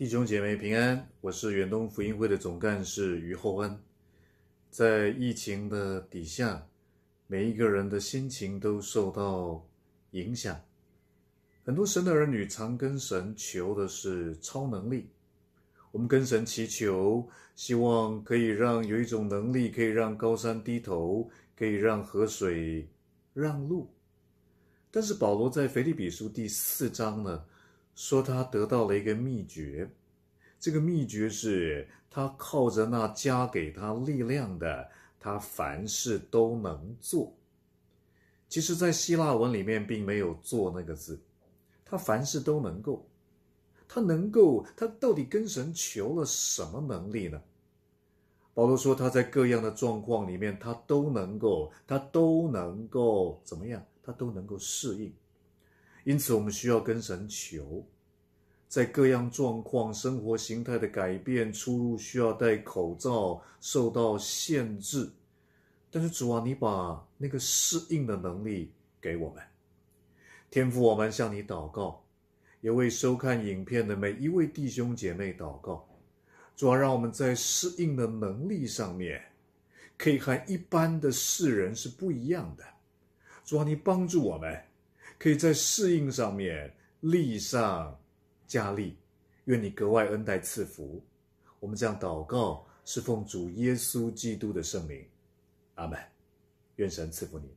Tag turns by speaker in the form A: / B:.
A: 弟兄姐妹平安，我是远东福音会的总干事于厚恩。在疫情的底下，每一个人的心情都受到影响。很多神的儿女常跟神求的是超能力，我们跟神祈求，希望可以让有一种能力，可以让高山低头，可以让河水让路。但是保罗在腓立比书第四章呢？说他得到了一个秘诀，这个秘诀是他靠着那加给他力量的，他凡事都能做。其实，在希腊文里面并没有“做”那个字，他凡事都能够，他能够，他到底跟神求了什么能力呢？保罗说，他在各样的状况里面，他都能够，他都能够怎么样？他都能够适应。因此，我们需要跟神求。在各样状况、生活形态的改变，出入需要戴口罩，受到限制。但是主啊，你把那个适应的能力给我们，天父，我们向你祷告，也为收看影片的每一位弟兄姐妹祷告。主啊，让我们在适应的能力上面，可以和一般的世人是不一样的。主啊，你帮助我们，可以在适应上面立上。加利，愿你格外恩待赐福。我们这样祷告，是奉主耶稣基督的圣名。阿门。愿神赐福你。